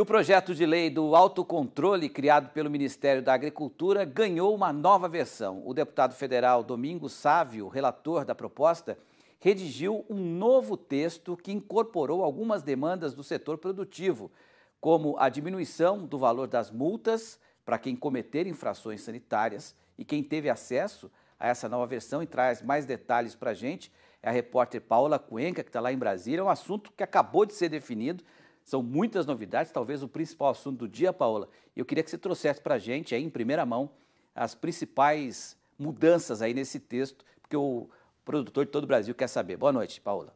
E o projeto de lei do autocontrole, criado pelo Ministério da Agricultura, ganhou uma nova versão. O deputado federal Domingos Sávio, relator da proposta, redigiu um novo texto que incorporou algumas demandas do setor produtivo, como a diminuição do valor das multas para quem cometer infrações sanitárias. E quem teve acesso a essa nova versão e traz mais detalhes para a gente é a repórter Paula Cuenca, que está lá em Brasília. É um assunto que acabou de ser definido são muitas novidades, talvez o principal assunto do dia, Paola. Eu queria que você trouxesse para a gente, aí, em primeira mão, as principais mudanças aí nesse texto, porque o produtor de todo o Brasil quer saber. Boa noite, Paola.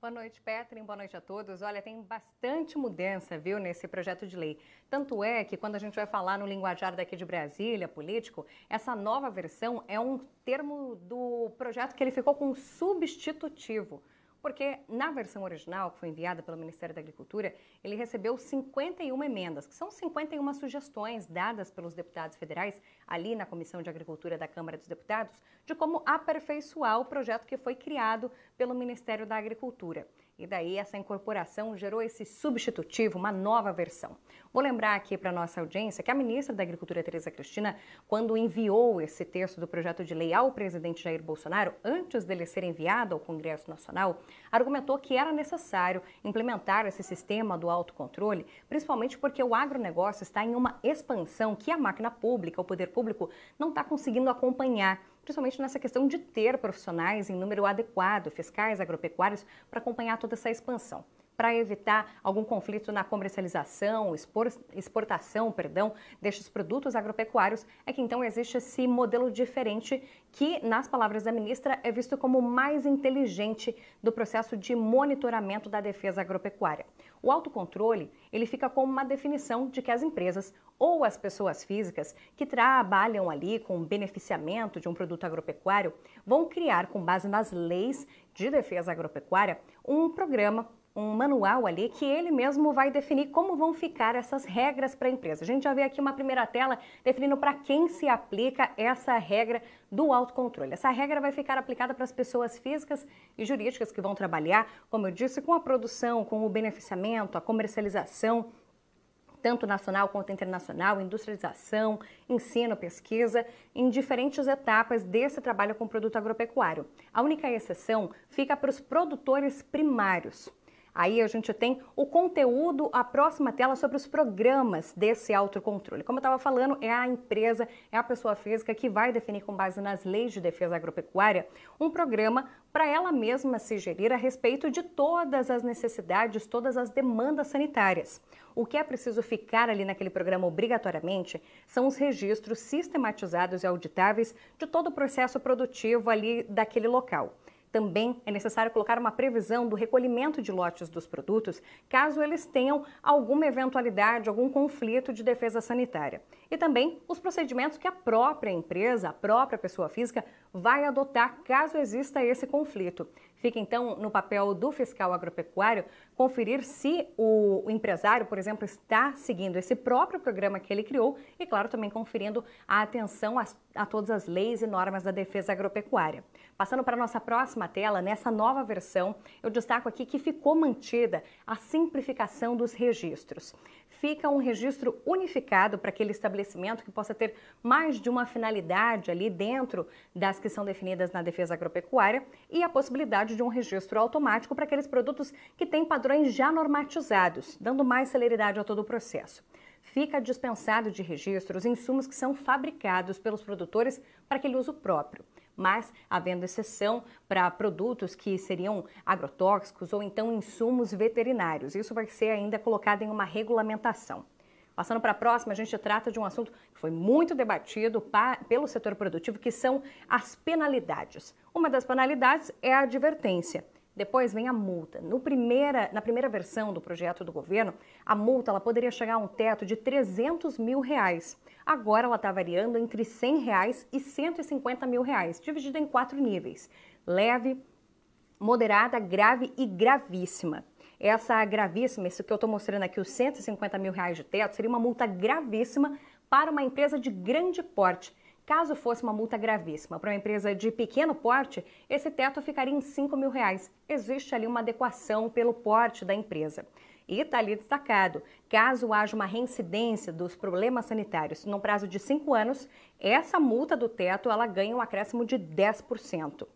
Boa noite, Petrin. Boa noite a todos. Olha, tem bastante mudança, viu, nesse projeto de lei. Tanto é que quando a gente vai falar no linguajar daqui de Brasília, político, essa nova versão é um termo do projeto que ele ficou com substitutivo. Porque na versão original, que foi enviada pelo Ministério da Agricultura, ele recebeu 51 emendas, que são 51 sugestões dadas pelos deputados federais ali na Comissão de Agricultura da Câmara dos Deputados de como aperfeiçoar o projeto que foi criado pelo Ministério da Agricultura. E daí essa incorporação gerou esse substitutivo, uma nova versão. Vou lembrar aqui para nossa audiência que a ministra da Agricultura Tereza Cristina, quando enviou esse texto do projeto de lei ao presidente Jair Bolsonaro, antes dele ser enviado ao Congresso Nacional, argumentou que era necessário implementar esse sistema do autocontrole, principalmente porque o agronegócio está em uma expansão que a máquina pública, o poder público, não está conseguindo acompanhar principalmente nessa questão de ter profissionais em número adequado, fiscais agropecuários, para acompanhar toda essa expansão para evitar algum conflito na comercialização, expor, exportação, perdão, destes produtos agropecuários, é que então existe esse modelo diferente que, nas palavras da ministra, é visto como mais inteligente do processo de monitoramento da defesa agropecuária. O autocontrole, ele fica como uma definição de que as empresas ou as pessoas físicas que trabalham ali com o beneficiamento de um produto agropecuário vão criar, com base nas leis de defesa agropecuária, um programa um manual ali que ele mesmo vai definir como vão ficar essas regras para a empresa. A gente já vê aqui uma primeira tela definindo para quem se aplica essa regra do autocontrole. Essa regra vai ficar aplicada para as pessoas físicas e jurídicas que vão trabalhar, como eu disse, com a produção, com o beneficiamento, a comercialização, tanto nacional quanto internacional, industrialização, ensino, pesquisa, em diferentes etapas desse trabalho com produto agropecuário. A única exceção fica para os produtores primários. Aí a gente tem o conteúdo, a próxima tela sobre os programas desse autocontrole. Como eu estava falando, é a empresa, é a pessoa física que vai definir com base nas leis de defesa agropecuária um programa para ela mesma se gerir a respeito de todas as necessidades, todas as demandas sanitárias. O que é preciso ficar ali naquele programa obrigatoriamente são os registros sistematizados e auditáveis de todo o processo produtivo ali daquele local. Também é necessário colocar uma previsão do recolhimento de lotes dos produtos, caso eles tenham alguma eventualidade, algum conflito de defesa sanitária. E também os procedimentos que a própria empresa, a própria pessoa física, vai adotar caso exista esse conflito. Fica então no papel do fiscal agropecuário conferir se o empresário, por exemplo, está seguindo esse próprio programa que ele criou e, claro, também conferindo a atenção a, a todas as leis e normas da defesa agropecuária. Passando para a nossa próxima tela, nessa nova versão, eu destaco aqui que ficou mantida a simplificação dos registros fica um registro unificado para aquele estabelecimento que possa ter mais de uma finalidade ali dentro das que são definidas na defesa agropecuária e a possibilidade de um registro automático para aqueles produtos que têm padrões já normatizados, dando mais celeridade a todo o processo fica dispensado de registro os insumos que são fabricados pelos produtores para aquele uso próprio mas havendo exceção para produtos que seriam agrotóxicos ou então insumos veterinários. Isso vai ser ainda colocado em uma regulamentação. Passando para a próxima, a gente trata de um assunto que foi muito debatido pelo setor produtivo, que são as penalidades. Uma das penalidades é a advertência. Depois vem a multa. Primeira, na primeira versão do projeto do governo, a multa ela poderia chegar a um teto de 300 mil reais. Agora ela está variando entre R$ 100 reais e R$ 150 mil, reais, dividida em quatro níveis: leve, moderada, grave e gravíssima. Essa gravíssima, isso que eu estou mostrando aqui, os 150 mil reais de teto, seria uma multa gravíssima para uma empresa de grande porte. Caso fosse uma multa gravíssima para uma empresa de pequeno porte, esse teto ficaria em 5 mil reais. Existe ali uma adequação pelo porte da empresa. E está ali destacado, caso haja uma reincidência dos problemas sanitários num prazo de cinco anos, essa multa do teto ela ganha um acréscimo de 10%.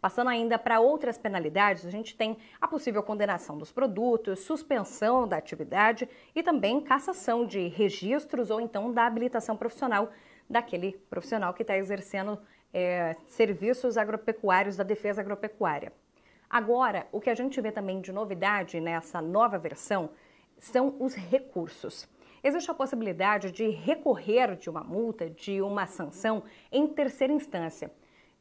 Passando ainda para outras penalidades, a gente tem a possível condenação dos produtos, suspensão da atividade e também cassação de registros ou então da habilitação profissional daquele profissional que está exercendo é, serviços agropecuários da defesa agropecuária. Agora, o que a gente vê também de novidade nessa nova versão são os recursos. Existe a possibilidade de recorrer de uma multa, de uma sanção em terceira instância.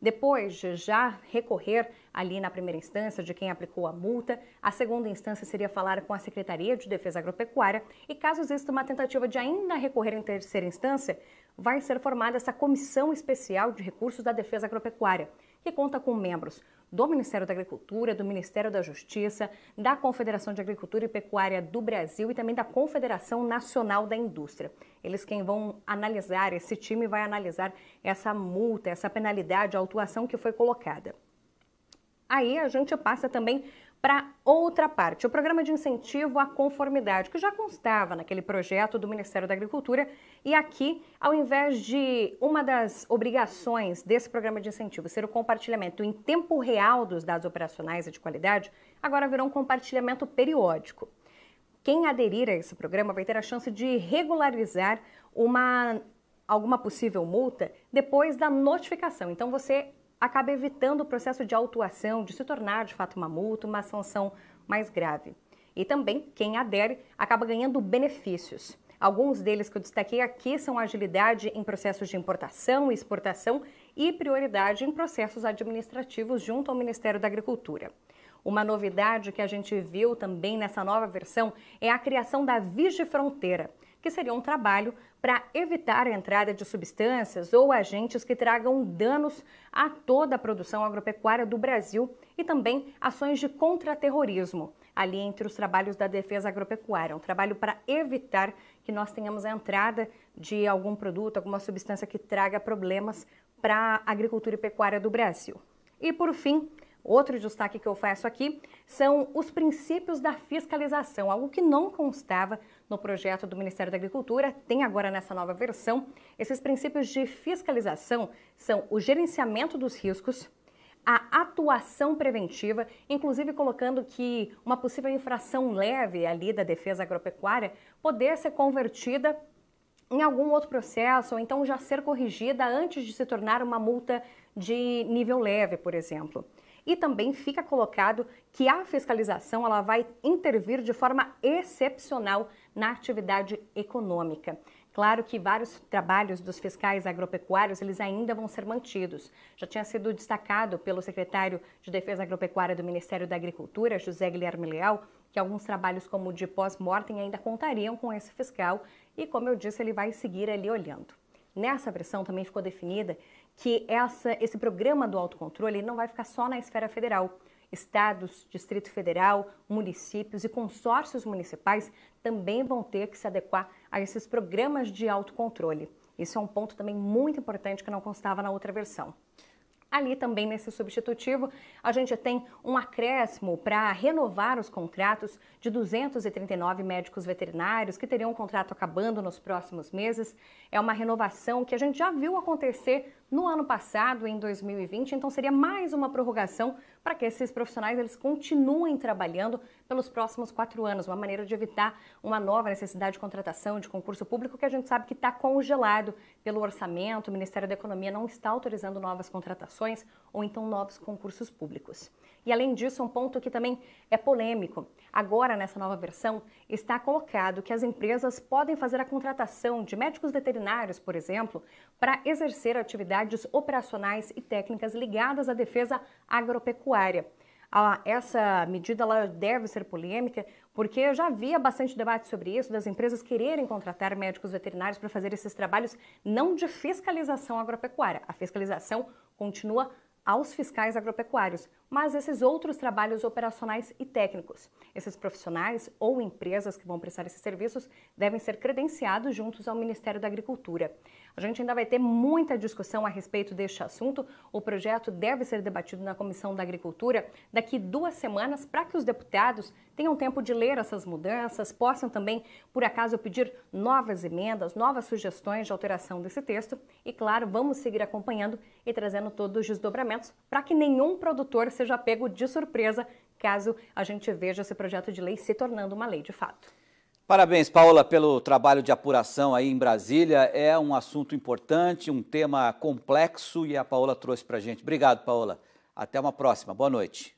Depois de já recorrer ali na primeira instância de quem aplicou a multa, a segunda instância seria falar com a Secretaria de Defesa Agropecuária e caso exista uma tentativa de ainda recorrer em terceira instância, vai ser formada essa Comissão Especial de Recursos da Defesa Agropecuária, que conta com membros do Ministério da Agricultura, do Ministério da Justiça, da Confederação de Agricultura e Pecuária do Brasil e também da Confederação Nacional da Indústria. Eles quem vão analisar, esse time vai analisar essa multa, essa penalidade, a autuação que foi colocada. Aí a gente passa também para outra parte, o programa de incentivo à conformidade, que já constava naquele projeto do Ministério da Agricultura, e aqui, ao invés de uma das obrigações desse programa de incentivo ser o compartilhamento em tempo real dos dados operacionais e de qualidade, agora virou um compartilhamento periódico. Quem aderir a esse programa vai ter a chance de regularizar uma alguma possível multa depois da notificação. Então você acaba evitando o processo de autuação, de se tornar de fato uma multa, uma sanção mais grave. E também quem adere acaba ganhando benefícios. Alguns deles que eu destaquei aqui são agilidade em processos de importação e exportação e prioridade em processos administrativos junto ao Ministério da Agricultura. Uma novidade que a gente viu também nessa nova versão é a criação da Vigifronteira Fronteira que seria um trabalho para evitar a entrada de substâncias ou agentes que tragam danos a toda a produção agropecuária do Brasil e também ações de contra-terrorismo ali entre os trabalhos da defesa agropecuária, um trabalho para evitar que nós tenhamos a entrada de algum produto, alguma substância que traga problemas para a agricultura e pecuária do Brasil. E por fim, Outro destaque que eu faço aqui são os princípios da fiscalização, algo que não constava no projeto do Ministério da Agricultura, tem agora nessa nova versão. Esses princípios de fiscalização são o gerenciamento dos riscos, a atuação preventiva, inclusive colocando que uma possível infração leve ali da defesa agropecuária poder ser convertida em algum outro processo, ou então já ser corrigida antes de se tornar uma multa de nível leve, por exemplo e também fica colocado que a fiscalização ela vai intervir de forma excepcional na atividade econômica. Claro que vários trabalhos dos fiscais agropecuários, eles ainda vão ser mantidos. Já tinha sido destacado pelo secretário de Defesa Agropecuária do Ministério da Agricultura, José Guilherme Leal, que alguns trabalhos como o de pós-mortem ainda contariam com esse fiscal e, como eu disse, ele vai seguir ali olhando. Nessa versão também ficou definida que essa, esse programa do autocontrole não vai ficar só na esfera federal. Estados, Distrito Federal, municípios e consórcios municipais também vão ter que se adequar a esses programas de autocontrole. Isso é um ponto também muito importante que não constava na outra versão. Ali também nesse substitutivo, a gente tem um acréscimo para renovar os contratos de 239 médicos veterinários que teriam um contrato acabando nos próximos meses. É uma renovação que a gente já viu acontecer no ano passado, em 2020, então seria mais uma prorrogação para que esses profissionais eles continuem trabalhando pelos próximos quatro anos, uma maneira de evitar uma nova necessidade de contratação de concurso público que a gente sabe que está congelado pelo orçamento, o Ministério da Economia não está autorizando novas contratações ou então novos concursos públicos. E além disso, um ponto que também é polêmico. Agora, nessa nova versão, está colocado que as empresas podem fazer a contratação de médicos veterinários, por exemplo, para exercer atividade atividades operacionais e técnicas ligadas à defesa agropecuária. Ah, essa medida deve ser polêmica, porque eu já havia bastante debate sobre isso, das empresas quererem contratar médicos veterinários para fazer esses trabalhos não de fiscalização agropecuária. A fiscalização continua aos fiscais agropecuários, mas esses outros trabalhos operacionais e técnicos. Esses profissionais ou empresas que vão prestar esses serviços devem ser credenciados juntos ao Ministério da Agricultura. A gente ainda vai ter muita discussão a respeito deste assunto. O projeto deve ser debatido na Comissão da Agricultura daqui duas semanas para que os deputados tenham tempo de ler essas mudanças, possam também, por acaso, pedir novas emendas, novas sugestões de alteração desse texto. E, claro, vamos seguir acompanhando e trazendo todos os desdobramentos para que nenhum produtor seja pego de surpresa caso a gente veja esse projeto de lei se tornando uma lei de fato. Parabéns, Paula, pelo trabalho de apuração aí em Brasília. É um assunto importante, um tema complexo e a Paula trouxe para a gente. Obrigado, Paula. Até uma próxima. Boa noite.